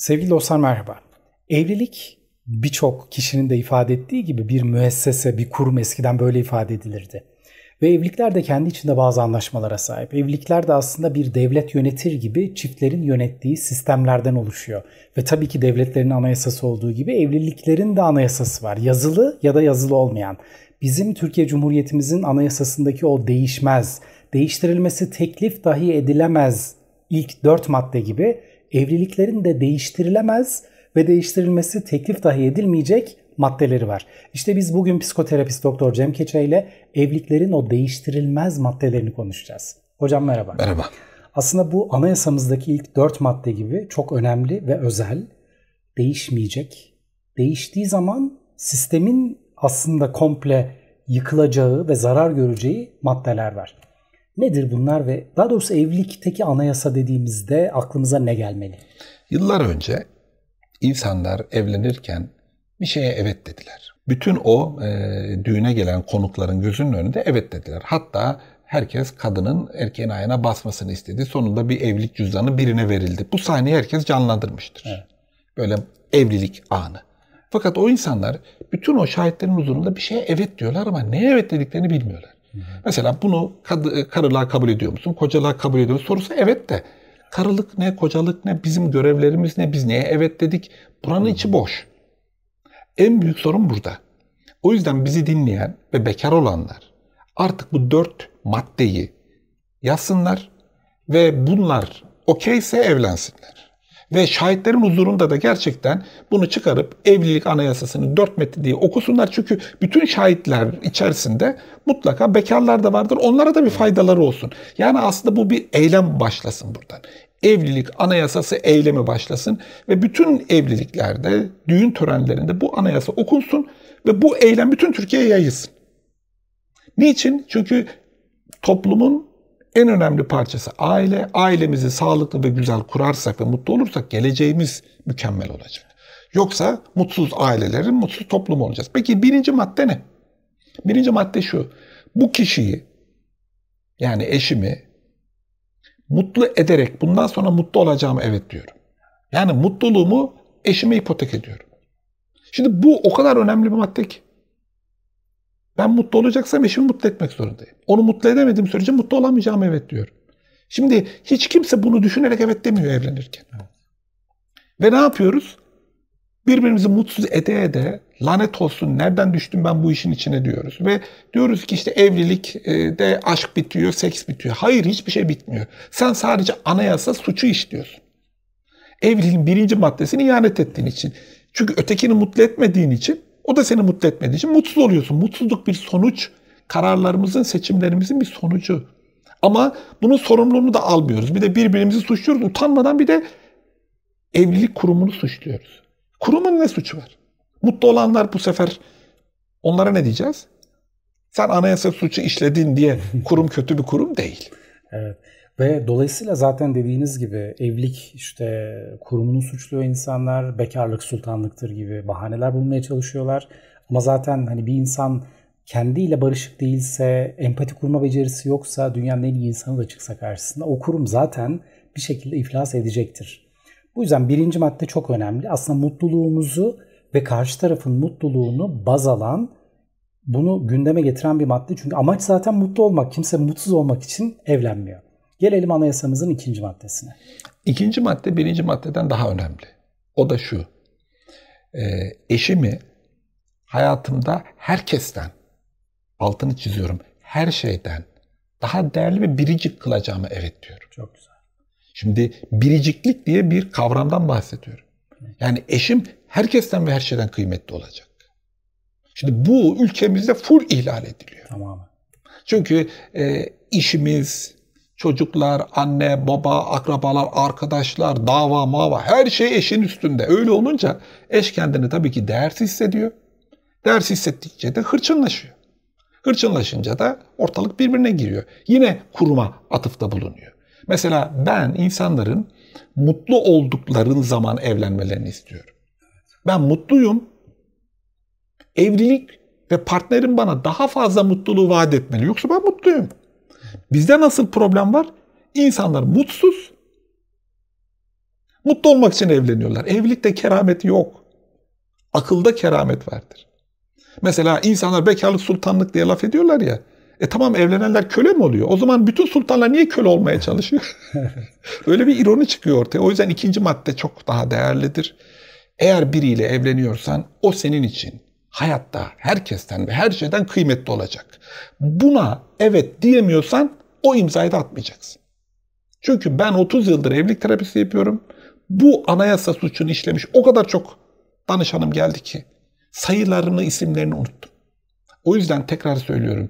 Sevgili dostlar merhaba. Evlilik birçok kişinin de ifade ettiği gibi bir müessese, bir kurum eskiden böyle ifade edilirdi. Ve evlilikler de kendi içinde bazı anlaşmalara sahip. Evlilikler de aslında bir devlet yönetir gibi çiftlerin yönettiği sistemlerden oluşuyor. Ve tabii ki devletlerin anayasası olduğu gibi evliliklerin de anayasası var. Yazılı ya da yazılı olmayan. Bizim Türkiye Cumhuriyetimizin anayasasındaki o değişmez, değiştirilmesi teklif dahi edilemez ilk dört madde gibi evliliklerin de değiştirilemez ve değiştirilmesi teklif dahi edilmeyecek maddeleri var. İşte biz bugün psikoterapist doktor Cem Keçe ile evliliklerin o değiştirilmez maddelerini konuşacağız. Hocam merhaba. Merhaba. Aslında bu anayasamızdaki ilk dört madde gibi çok önemli ve özel. Değişmeyecek. Değiştiği zaman sistemin aslında komple yıkılacağı ve zarar göreceği maddeler var. Nedir bunlar ve daha doğrusu evlilikteki anayasa dediğimizde aklımıza ne gelmeli? Yıllar önce insanlar evlenirken bir şeye evet dediler. Bütün o e, düğüne gelen konukların gözünün önünde evet dediler. Hatta herkes kadının erkeğin ayağına basmasını istedi. Sonunda bir evlilik cüzdanı birine verildi. Bu sahneyi herkes canlandırmıştır. Evet. Böyle evlilik anı. Fakat o insanlar bütün o şahitlerin huzurunda bir şeye evet diyorlar ama ne evet dediklerini bilmiyorlar. Mesela bunu kad- e, karılığa kabul ediyor musun? kocalar kabul ediyor musun? Sorusu evet de. Karılık ne, kocalık ne, bizim görevlerimiz ne, biz neye evet dedik? Buranın içi boş. En büyük sorun burada. O yüzden bizi dinleyen ve bekar olanlar artık bu dört maddeyi yazsınlar ve bunlar okeyse evlensinler. Ve şahitlerin huzurunda da gerçekten bunu çıkarıp evlilik anayasasını dört metni diye okusunlar. Çünkü bütün şahitler içerisinde mutlaka bekarlar da vardır. Onlara da bir faydaları olsun. Yani aslında bu bir eylem başlasın buradan evlilik anayasası eylemi başlasın ve bütün evliliklerde, düğün törenlerinde bu anayasa okunsun ve bu eylem bütün Türkiye'ye yayılsın. Niçin? Çünkü toplumun en önemli parçası aile. Ailemizi sağlıklı ve güzel kurarsak ve mutlu olursak geleceğimiz mükemmel olacak. Yoksa mutsuz ailelerin mutsuz toplum olacağız. Peki birinci madde ne? Birinci madde şu. Bu kişiyi yani eşimi mutlu ederek bundan sonra mutlu olacağımı evet diyorum. Yani mutluluğumu eşime ipotek ediyorum. Şimdi bu o kadar önemli bir madde ki. Ben mutlu olacaksam eşimi mutlu etmek zorundayım. Onu mutlu edemediğim sürece mutlu olamayacağım evet diyor. Şimdi hiç kimse bunu düşünerek evet demiyor evlenirken. Ve ne yapıyoruz? Birbirimizi mutsuz ede ede lanet olsun nereden düştüm ben bu işin içine diyoruz. Ve diyoruz ki işte evlilik e, de aşk bitiyor, seks bitiyor. Hayır hiçbir şey bitmiyor. Sen sadece anayasa suçu işliyorsun. Evliliğin birinci maddesini ihanet ettiğin için. Çünkü ötekini mutlu etmediğin için o da seni mutlu etmediği için mutsuz oluyorsun. Mutsuzluk bir sonuç. Kararlarımızın, seçimlerimizin bir sonucu. Ama bunun sorumluluğunu da almıyoruz. Bir de birbirimizi suçluyoruz. Utanmadan bir de evlilik kurumunu suçluyoruz. Kurumun ne suçu var? Mutlu olanlar bu sefer onlara ne diyeceğiz? Sen anayasa suçu işledin diye kurum kötü bir kurum değil. Evet. Ve dolayısıyla zaten dediğiniz gibi evlilik işte kurumunu suçluyor insanlar, bekarlık sultanlıktır gibi bahaneler bulmaya çalışıyorlar. Ama zaten hani bir insan kendiyle barışık değilse, empati kurma becerisi yoksa dünyanın en iyi insanı da çıksa karşısında o kurum zaten bir şekilde iflas edecektir. Bu yüzden birinci madde çok önemli. Aslında mutluluğumuzu ve karşı tarafın mutluluğunu baz alan, bunu gündeme getiren bir madde. Çünkü amaç zaten mutlu olmak. Kimse mutsuz olmak için evlenmiyor. Gelelim anayasamızın ikinci maddesine. İkinci madde birinci maddeden daha önemli. O da şu. E, eşimi hayatımda herkesten, altını çiziyorum, her şeyden daha değerli ve biricik kılacağıma evet diyor. Çok güzel. Şimdi biriciklik diye bir kavramdan bahsediyorum. Yani eşim herkesten ve her şeyden kıymetli olacak. Şimdi bu ülkemizde full ihlal ediliyor. Tamam. Çünkü e, işimiz, Çocuklar, anne, baba, akrabalar, arkadaşlar, dava, mava her şey eşin üstünde. Öyle olunca eş kendini tabii ki değersiz hissediyor. Değersiz hissettikçe de hırçınlaşıyor. Hırçınlaşınca da ortalık birbirine giriyor. Yine kuruma atıfta bulunuyor. Mesela ben insanların mutlu oldukları zaman evlenmelerini istiyorum. Ben mutluyum. Evlilik ve partnerim bana daha fazla mutluluğu vaat etmeli. Yoksa ben mutluyum. Bizde nasıl problem var? İnsanlar mutsuz. Mutlu olmak için evleniyorlar. Evlilikte keramet yok. Akılda keramet vardır. Mesela insanlar bekarlık sultanlık diye laf ediyorlar ya. E tamam evlenenler köle mi oluyor? O zaman bütün sultanlar niye köle olmaya çalışıyor? Böyle bir ironi çıkıyor ortaya. O yüzden ikinci madde çok daha değerlidir. Eğer biriyle evleniyorsan o senin için hayatta herkesten ve her şeyden kıymetli olacak. Buna evet diyemiyorsan o imzayı da atmayacaksın. Çünkü ben 30 yıldır evlilik terapisi yapıyorum. Bu anayasa suçunu işlemiş o kadar çok danışanım geldi ki sayılarını, isimlerini unuttum. O yüzden tekrar söylüyorum.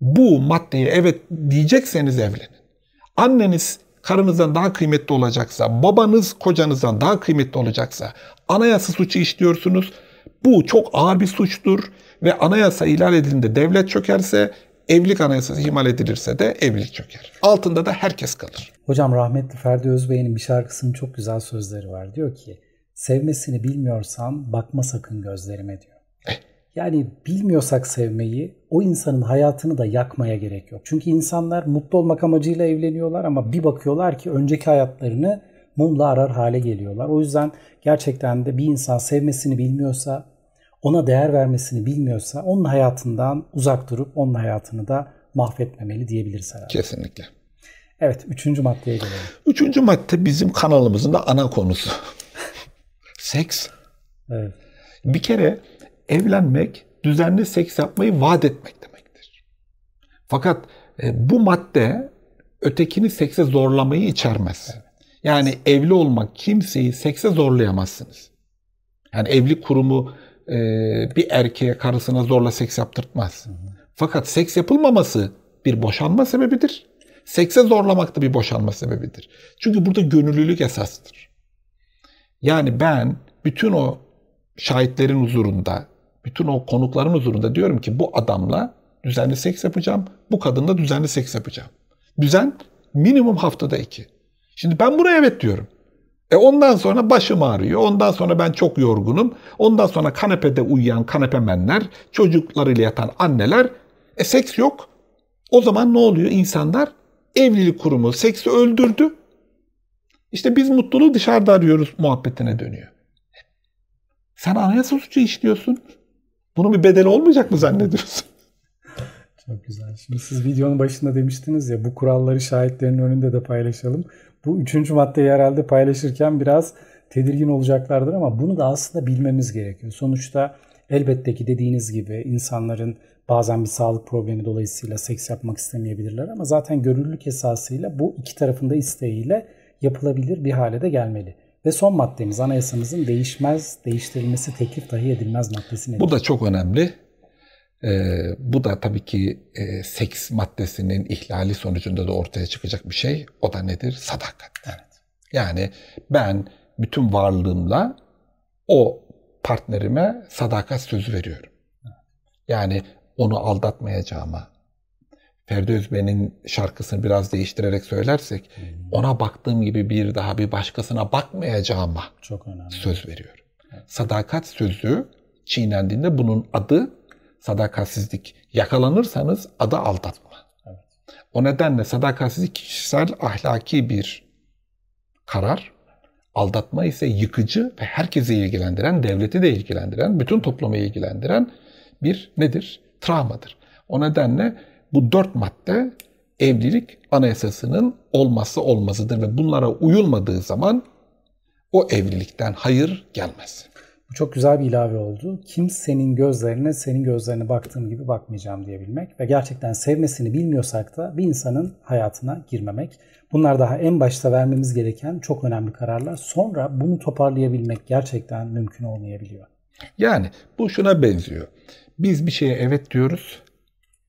Bu maddeye evet diyecekseniz evlenin. Anneniz karınızdan daha kıymetli olacaksa, babanız kocanızdan daha kıymetli olacaksa, anayasa suçu işliyorsunuz. Bu çok ağır bir suçtur ve anayasa ihlal edildiğinde devlet çökerse Evlilik anayasası ihmal edilirse de evlilik çöker. Altında da herkes kalır. Hocam rahmetli Ferdi Özbey'in bir şarkısının çok güzel sözleri var. Diyor ki sevmesini bilmiyorsam bakma sakın gözlerime diyor. Eh. Yani bilmiyorsak sevmeyi o insanın hayatını da yakmaya gerek yok. Çünkü insanlar mutlu olmak amacıyla evleniyorlar ama bir bakıyorlar ki önceki hayatlarını mumla arar hale geliyorlar. O yüzden gerçekten de bir insan sevmesini bilmiyorsa ona değer vermesini bilmiyorsa onun hayatından uzak durup onun hayatını da mahvetmemeli diyebiliriz herhalde. Kesinlikle. Evet, üçüncü maddeye gelelim. Üçüncü madde bizim kanalımızın da ana konusu. seks. Evet. Bir kere evlenmek, düzenli seks yapmayı vaat etmek demektir. Fakat e, bu madde ötekini sekse zorlamayı içermez. Evet. Yani evli olmak kimseyi sekse zorlayamazsınız. Yani evli kurumu e, bir erkeğe karısına zorla seks yaptırtmaz. Fakat seks yapılmaması bir boşanma sebebidir. Sekse zorlamak da bir boşanma sebebidir. Çünkü burada gönüllülük esastır. Yani ben bütün o şahitlerin huzurunda, bütün o konukların huzurunda diyorum ki bu adamla düzenli seks yapacağım, bu kadınla düzenli seks yapacağım. Düzen minimum haftada iki. Şimdi ben buraya evet diyorum. E ondan sonra başım ağrıyor. Ondan sonra ben çok yorgunum. Ondan sonra kanepede uyuyan kanepemenler, çocuklarıyla yatan anneler. E seks yok. O zaman ne oluyor insanlar? Evlilik kurumu seksi öldürdü. İşte biz mutluluğu dışarıda arıyoruz muhabbetine dönüyor. Sen anayasa suçu işliyorsun. Bunun bir bedeli olmayacak mı zannediyorsun? Çok güzel. Şimdi siz videonun başında demiştiniz ya bu kuralları şahitlerin önünde de paylaşalım. Bu üçüncü maddeyi herhalde paylaşırken biraz tedirgin olacaklardır ama bunu da aslında bilmemiz gerekiyor. Sonuçta elbette ki dediğiniz gibi insanların bazen bir sağlık problemi dolayısıyla seks yapmak istemeyebilirler ama zaten görürlülük esasıyla bu iki tarafında isteğiyle yapılabilir bir hale de gelmeli. Ve son maddemiz anayasamızın değişmez, değiştirilmesi teklif dahi edilmez maddesi nedir? Bu da çok önemli. Ee, bu da tabii ki e, seks maddesinin ihlali sonucunda da ortaya çıkacak bir şey. O da nedir? Sadakat. Evet. Yani ben bütün varlığımla o partnerime sadakat sözü veriyorum. Yani onu aldatmayacağıma, Ferdi Özbey'in şarkısını biraz değiştirerek söylersek hmm. ona baktığım gibi bir daha bir başkasına bakmayacağıma Çok önemli. söz veriyorum. Evet. Sadakat sözü çiğnendiğinde bunun adı sadakatsizlik yakalanırsanız adı aldatma. Evet. O nedenle sadakatsizlik kişisel ahlaki bir karar. Aldatma ise yıkıcı ve herkesi ilgilendiren, devleti de ilgilendiren, bütün toplumu ilgilendiren bir nedir? Travmadır. O nedenle bu dört madde evlilik anayasasının olması olmazıdır ve bunlara uyulmadığı zaman o evlilikten hayır gelmez. Bu çok güzel bir ilave oldu. Kimsenin gözlerine senin gözlerine baktığım gibi bakmayacağım diyebilmek ve gerçekten sevmesini bilmiyorsak da bir insanın hayatına girmemek. Bunlar daha en başta vermemiz gereken çok önemli kararlar. Sonra bunu toparlayabilmek gerçekten mümkün olmayabiliyor. Yani bu şuna benziyor. Biz bir şeye evet diyoruz.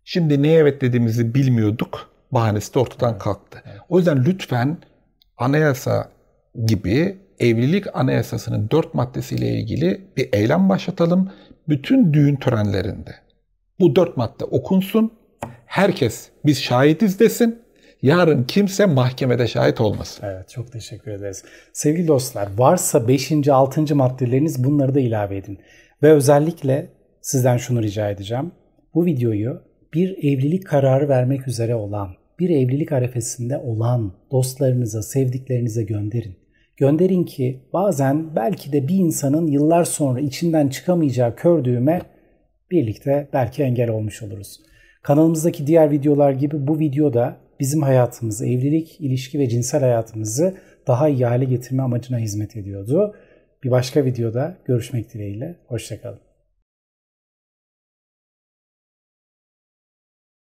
Şimdi neye evet dediğimizi bilmiyorduk. Bahanesi de ortadan kalktı. O yüzden lütfen anayasa gibi evlilik anayasasının dört maddesiyle ilgili bir eylem başlatalım. Bütün düğün törenlerinde bu dört madde okunsun. Herkes biz şahitiz desin. Yarın kimse mahkemede şahit olmasın. Evet çok teşekkür ederiz. Sevgili dostlar varsa 5. 6. maddeleriniz bunları da ilave edin. Ve özellikle sizden şunu rica edeceğim. Bu videoyu bir evlilik kararı vermek üzere olan, bir evlilik arefesinde olan dostlarınıza, sevdiklerinize gönderin. Gönderin ki bazen belki de bir insanın yıllar sonra içinden çıkamayacağı kör düğüme birlikte belki engel olmuş oluruz. Kanalımızdaki diğer videolar gibi bu videoda bizim hayatımızı, evlilik, ilişki ve cinsel hayatımızı daha iyi hale getirme amacına hizmet ediyordu. Bir başka videoda görüşmek dileğiyle. Hoşçakalın.